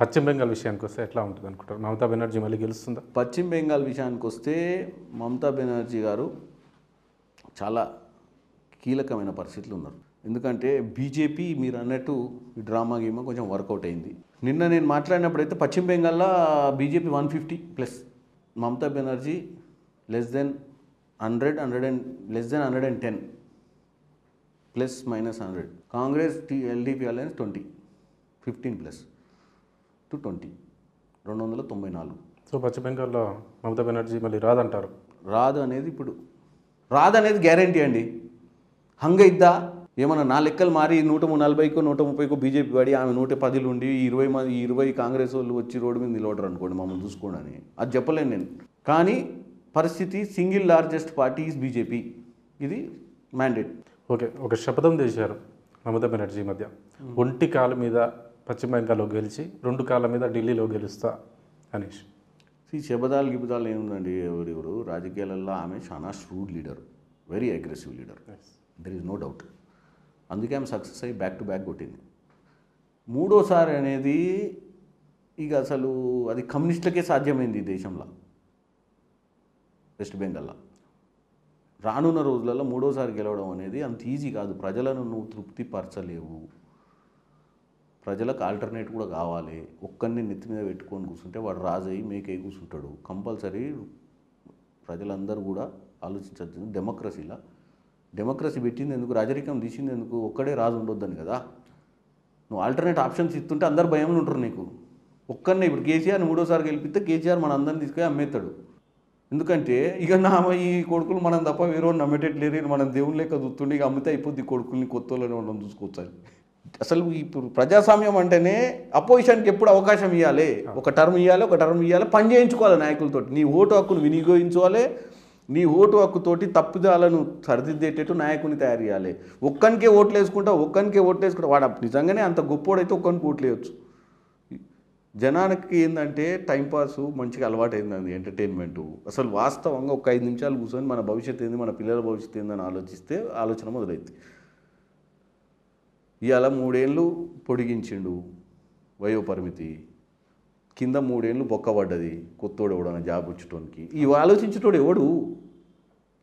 పశ్చిమ బెంగాల్ విషయానికి వస్తే ఎట్లా ఉంటుంది అనుకుంటారు మమతా బెనర్జీ మళ్ళీ గెలుస్తుందా పశ్చిమ బెంగాల్ విషయానికి వస్తే మమతా బెనర్జీ గారు చాలా కీలకమైన పరిస్థితులు ఉన్నారు ఎందుకంటే బీజేపీ మీరు అన్నట్టు డ్రామా గేమా కొంచెం వర్కౌట్ అయింది నిన్న నేను మాట్లాడినప్పుడైతే పశ్చిమ బెంగాల్లో BJP one fifty plus Mamata Banerjee less than hundred hundred and less than hundred and ten plus minus hundred Congress టీ LDP alliance twenty fifteen plus to twenty రెండు వందల తొంభై నాలుగు సో పశ్చిమ బెంగాల్లో మమతా బెనర్జీ మళ్ళీ రాదంటారు రాదు అనేది ఇప్పుడు రాదు అనేది గ్యారంటీ అండి హంగ ఇద్దా ఏమన్నా నా లెక్కలు మారి నూట నలభైకో నూట ముప్పైకో బీజేపీ పడి ఆమె నూట పదిలు ఉండి ఇరవై మంది ఇరవై కాంగ్రెస్ వాళ్ళు వచ్చి రోడ్డు మీద నిలవడరు అనుకోండి మమ్మల్ని చూసుకోండి అని అది చెప్పలేను నేను కానీ పరిస్థితి single largest party is BJP ఇది మ్యాండేట్ ఓకే ఒక శపథం చేశారు మమతా బెనర్జీ మధ్య ఒంటి కాలు మీద పశ్చిమ బెంగాల్లో గెలిచి రెండు కాళ్ళ మీద ఢిల్లీలో గెలుస్తా అనేసి ఈ శబదాలు గిబదాలు ఏముందండి ఎవరెవరు రాజకీయాలలో ఆమె చాలా shrewd leader very aggressive leader there is no doubt అందుకే ఆమె సక్సెస్ అయ్యి బ్యాక్ టు బ్యాక్ కొట్టింది మూడోసారి అనేది ఇక అసలు అది కమ్యూనిస్టులకే సాధ్యమైంది దేశంలో వెస్ట్ బెంగాల్లో రానున్న రోజులలో మూడోసారి గెలవడం అనేది అంత ఈజీ కాదు ప్రజలను నువ్వు తృప్తిపరచలేవు ప్రజలకు ఆల్టర్నేట్ కూడా కావాలి ఒక్కరిని నెత్తి మీద పెట్టుకొని కూర్చుంటే వాడు రాజు అయ్యి మేకే కూర్చుంటాడు కంపల్సరీ ప్రజలందరూ కూడా ఆలోచించవచ్చు డెమోక్రసీలా డెమోక్రసీ పెట్టింది ఎందుకు రాజరికం తీసింది ఎందుకు ఒక్కడే రాజు ఉండొద్దని కదా నువ్వు ఆల్టర్నేట్ ఆప్షన్స్ ఇస్తుంటే అందరు భయం ఉంటారు నీకు ఒక్కరిని ఇప్పుడు కేసీఆర్ని మూడోసారి గెలిపిస్తే కేసీఆర్ మన అందరిని తీసుకొని అమ్మేస్తాడు ఎందుకంటే ఇక నా ఈ కొడుకులు మనం తప్ప వేరే నమ్మేటట్లేరు మనం దేవుని లెక్క చూస్తుండే ఇక అమ్మితే అయిపోద్ది కొడుకుల్ని కొత్త వాళ్ళని మనం చూసుకోవచ్చు అసలు ఇప్పుడు ప్రజాస్వామ్యం అంటేనే అపోజిషన్కి ఎప్పుడు అవకాశం ఇవ్వాలి ఒక టర్మ్ ఇవ్వాలి ఒక టర్మ్ ఇవ్వాలి పని చేయించుకోవాలి నాయకులతో నీ ఓటు హక్కును వినియోగించుకోవాలి నీ ఓటు హక్కుతోటి తప్పుదాలను సరిదిద్దేటట్టు నాయకుని తయారు చేయాలి ఒక్కనికే ఓట్లు వేసుకుంటా ఒక్కనికే ఓట్లు వేసుకుంటా వాడు నిజంగానే అంత గొప్పోడైతే ఒక్కనికి ఓట్లు వేయచ్చు జనానికి ఏంటంటే టైంపాస్ మంచిగా అలవాటు అయిందండి ఎంటర్టైన్మెంట్ అసలు వాస్తవంగా ఒక ఐదు నిమిషాలు కూర్చొని మన భవిష్యత్తు ఏంది మన పిల్లల భవిష్యత్తు ఏందని ఆలోచిస్తే ఆలోచన మొదలైంది ఇవాళ మూడేళ్ళు పొడిగించిండు వయోపరిమితి కింద మూడేళ్ళు బొక్కబడ్డది కొత్తోడు ఎవడన్నా జాబ్ వచ్చేటోనికి ఇవి ఆలోచించేటోడు ఎవడు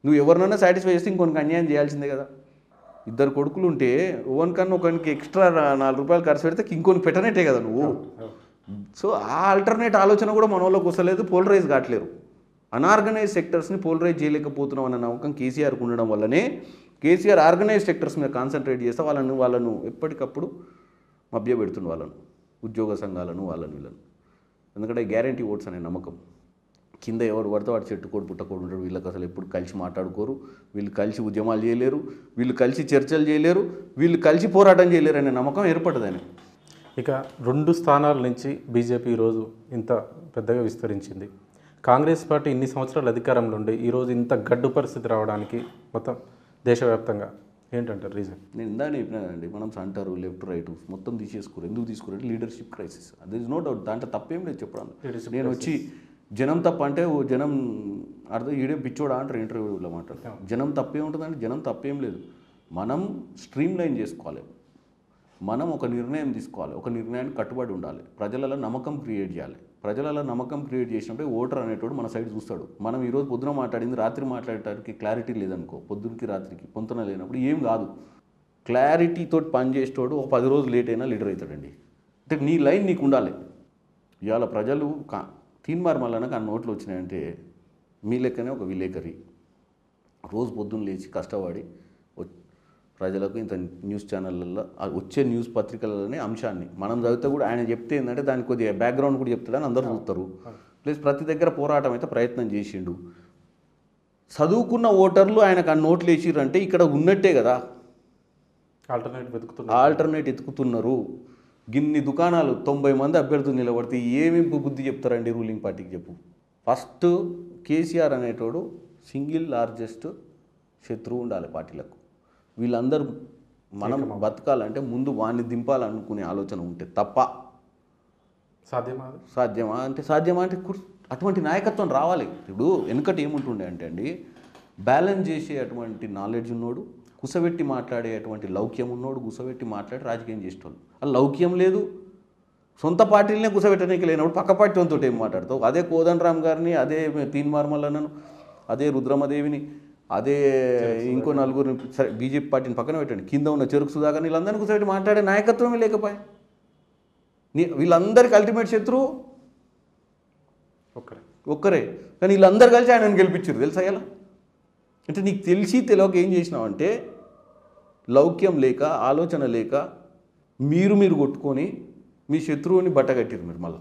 నువ్వు ఎవరినైనా సాటిస్ఫై చేస్తే ఇంకొనికి అన్యాయం చేయాల్సిందే కదా ఇద్దరు కొడుకులు ఉంటే కన్నా ఒకనికి ఎక్స్ట్రా నాలుగు రూపాయలు ఖర్చు పెడితే ఇంకొని పెట్టనట్టే కదా నువ్వు సో ఆ ఆల్టర్నేట్ ఆలోచన కూడా మన వాళ్ళకి వస్తలేదు పోలరైజ్ కావట్లేరు అనార్గనైజ్ సెక్టర్స్ని పోలరైజ్ చేయలేకపోతున్నాం అన్న నమ్మకం కేసీఆర్కి ఉండడం వల్లనే కేసీఆర్ ఆర్గనైజ్ సెక్టర్స్ మీద కాన్సన్ట్రేట్ చేస్తే వాళ్ళను వాళ్ళను ఎప్పటికప్పుడు మభ్యపెడుతున్న వాళ్ళను ఉద్యోగ సంఘాలను వాళ్ళను వీళ్ళను ఎందుకంటే గ్యారంటీ ఓట్స్ అనే నమ్మకం కింద ఎవరు పడితే వాడు చెట్టుకోడు పుట్టకోడు ఉంటాడు వీళ్ళకి అసలు ఎప్పుడు కలిసి మాట్లాడుకోరు వీళ్ళు కలిసి ఉద్యమాలు చేయలేరు వీళ్ళు కలిసి చర్చలు చేయలేరు వీళ్ళు కలిసి పోరాటం చేయలేరు అనే నమ్మకం ఏర్పడదని ఇక రెండు స్థానాల నుంచి బీజేపీ ఈరోజు ఇంత పెద్దగా విస్తరించింది కాంగ్రెస్ పార్టీ ఇన్ని సంవత్సరాలు అధికారంలో ఉండి ఈరోజు ఇంత గడ్డు పరిస్థితి రావడానికి మొత్తం దేశవ్యాప్తంగా ఏంటంటారు రీజన్ నేను ఇందా చెప్పినానండి మనం అంటారు లెఫ్ట్ రైట్ మొత్తం తీసేసుకోరు ఎందుకు తీసుకోరు లీడర్షిప్ క్రైసిస్ అది ఇస్ నో డౌట్ దాంట్లో తప్పేం లేదు చెప్పడానికి నేను వచ్చి జనం తప్ప అంటే ఓ జనం అర్థం ఈడే పిచ్చోడా అంటారు ఇంటర్వ్యూలో మాట్లాడతారు జనం తప్పే ఉంటుందంటే జనం తప్పేం లేదు మనం స్ట్రీమ్ లైన్ చేసుకోవాలి మనం ఒక నిర్ణయం తీసుకోవాలి ఒక నిర్ణయానికి కట్టుబడి ఉండాలి ప్రజలలో నమ్మకం క్రియేట్ చేయాలి ప్రజలలో నమ్మకం క్రియేట్ చేసినప్పుడు ఓటర్ అనేటోడు మన సైడ్ చూస్తాడు మనం ఈరోజు పొద్దున మాట్లాడింది రాత్రి మాట్లాడటానికి క్లారిటీ లేదనుకో పొద్దునకి రాత్రికి పొంతన లేనప్పుడు ఏం కాదు క్లారిటీతో పనిచేసేటోడు ఒక పది రోజులు లేట్ అయినా లీడర్ అవుతాడండి అంటే నీ లైన్ నీకు ఉండాలి ఇవాళ ప్రజలు కా తీన్మార్ మల్లనకు ఆ నోట్లు వచ్చినాయంటే మీ లెక్కనే ఒక విలేకరి రోజు పొద్దున్న లేచి కష్టపడి ప్రజలకు ఇంత న్యూస్ ఛానళ్ళల్లో వచ్చే న్యూస్ పత్రికలనే అంశాన్ని మనం చదివితే కూడా ఆయన చెప్తే ఏంటంటే దానికి కొద్దిగా బ్యాక్గ్రౌండ్ కూడా చెప్తాడని అందరూ చూస్తారు ప్లస్ ప్రతి దగ్గర పోరాటం అయితే ప్రయత్నం చేసిండు చదువుకున్న ఓటర్లు ఆయనకు ఆ నోట్లు వేసిరంటే ఇక్కడ ఉన్నట్టే కదా ఆల్టర్నేట్ వెతుకుతున్నారు ఆల్టర్నేట్ ఎతుకుతున్నారు గిన్ని దుకాణాలు తొంభై మంది అభ్యర్థులు నిలబడితే ఏమి బుద్ధి చెప్తారండి రూలింగ్ పార్టీకి చెప్పు ఫస్ట్ కేసీఆర్ అనేటోడు సింగిల్ లార్జెస్ట్ శత్రువు ఉండాలి పార్టీలకు వీళ్ళందరూ మనం బతకాలంటే ముందు వాడిని దింపాలనుకునే ఆలోచన ఉంటే తప్ప సాధ్యమా సాధ్యమా అంటే సాధ్యమా అంటే కుర్ అటువంటి నాయకత్వం రావాలి ఇప్పుడు వెనుకటి ఏముంటుండే అంటే అండి బ్యాలెన్స్ చేసే అటువంటి నాలెడ్జ్ ఉన్నోడు కుసబెట్టి మాట్లాడే అటువంటి లౌక్యం ఉన్నోడు కుసబెట్టి మాట్లాడి రాజకీయం చేసేటోళ్ళు ఆ లౌక్యం లేదు సొంత పార్టీలనే కుసబెట్టడానికి లేనప్పుడు పక్క పార్టీ తోటి ఏం మాట్లాడతావు అదే కోదండరామ్ గారిని అదే తీన్ మార్మల్లనను అదే రుద్రమదేవిని అదే ఇంకో నలుగురిని సరే బీజేపీ పార్టీని పక్కన పెట్టండి కింద ఉన్న చెరుకు సుధాకర్ వీళ్ళందరినీ కూర్చోబెట్టి మాట్లాడే నాయకత్వమే లేకపోయా నీ వీళ్ళందరికీ అల్టిమేట్ శత్రువు ఒక్కరే ఒక్కరే కానీ వీళ్ళందరు కలిసి ఆయనను గెలిపించారు తెలుసా ఎలా అంటే నీకు తెలిసి తెలియక ఏం చేసినావంటే లౌక్యం లేక ఆలోచన లేక మీరు మీరు కొట్టుకొని మీ శత్రువుని బట్టగట్టారు మీరు మళ్ళీ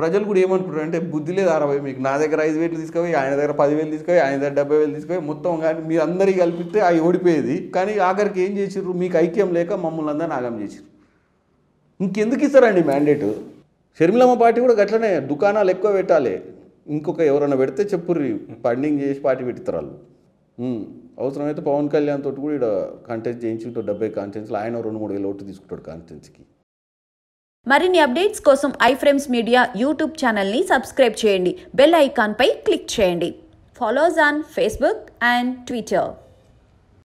ప్రజలు కూడా ఏమంటున్నారు అంటే బుద్ధి లేదు అరవై మీకు నా దగ్గర ఐదు వేలు తీసుకుపోయి ఆయన దగ్గర పదివేలు తీసుకుపోయి ఆయన దగ్గర డెబ్బై వేలు తీసుకుపోయి మొత్తం కానీ మీరు అందరికీ కలిపితే అవి ఓడిపోయేది కానీ ఆఖరికి ఏం చేసిర్రు మీకు ఐక్యం లేక మమ్మల్ని అందరూ నాగం చేసిర్రు ఇంకెందుకు ఇస్తారండి మ్యాండేట్ షర్మిలమ్మ పార్టీ కూడా గట్లనే దుకాణాలు ఎక్కువ పెట్టాలి ఇంకొక ఎవరైనా పెడితే చెప్పుర్రి ఫండింగ్ చేసి పార్టీ పెడతారు వాళ్ళు అవసరమైతే పవన్ కళ్యాణ్ తోటి కూడా ఇక్కడ కాంటెస్ట్ చేయించి డెబ్బై కాంటెన్స్లో ఆయన రెండు మూడు వేలు ఓటు తీసుకుంటాడు కాంటెన్స్కి మరిన్ని అప్డేట్స్ కోసం ఐఫ్రేమ్స్ మీడియా యూట్యూబ్ ఛానల్ని సబ్స్క్రైబ్ చేయండి బెల్ ఐకాన్పై క్లిక్ చేయండి follows on Facebook and Twitter